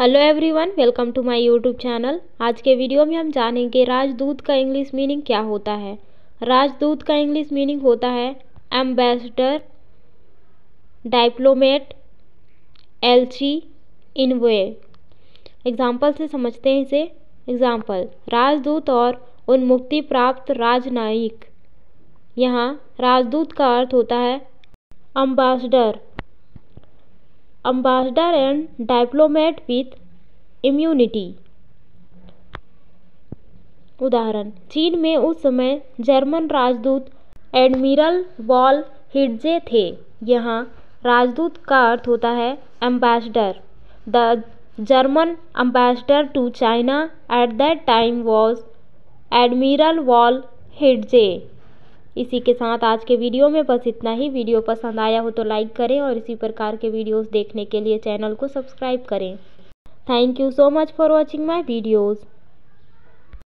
hello everyone welcome to my YouTube channel आज के video में हम जानेंगे राजदूत का इंग्लिश मीनिंग क्या होता है राजदूत का इंग्लिश मीनिंग होता है एम्बेसडर डाइप्लोमेट एलची इनवे एग्जाम्पल से समझते हैं इसे एग्जाम्पल राजदूत और उन मुक्ति प्राप्त राजनयिक यहाँ राजदूत का अर्थ होता है ambassador ambassador and diplomat with immunity उदाहरण चीन में उस समय जर्मन राजदूत एडमिरल वॉल हिडजे थे यहाँ राजदूत का अर्थ होता है ambassador the German ambassador to China at that time was admiral von Hintze इसी के साथ आज के वीडियो में बस इतना ही वीडियो पसंद आया हो तो लाइक करें और इसी प्रकार के वीडियोस देखने के लिए चैनल को सब्सक्राइब करें thank you so much for watching my videos